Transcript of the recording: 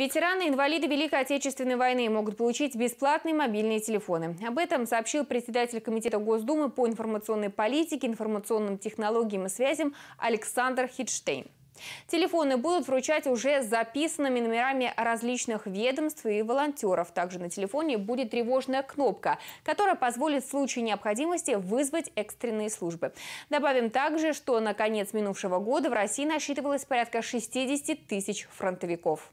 Ветераны инвалиды Великой Отечественной войны могут получить бесплатные мобильные телефоны. Об этом сообщил председатель Комитета Госдумы по информационной политике, информационным технологиям и связям Александр Хитштейн. Телефоны будут вручать уже записанными номерами различных ведомств и волонтеров. Также на телефоне будет тревожная кнопка, которая позволит в случае необходимости вызвать экстренные службы. Добавим также, что на конец минувшего года в России насчитывалось порядка 60 тысяч фронтовиков.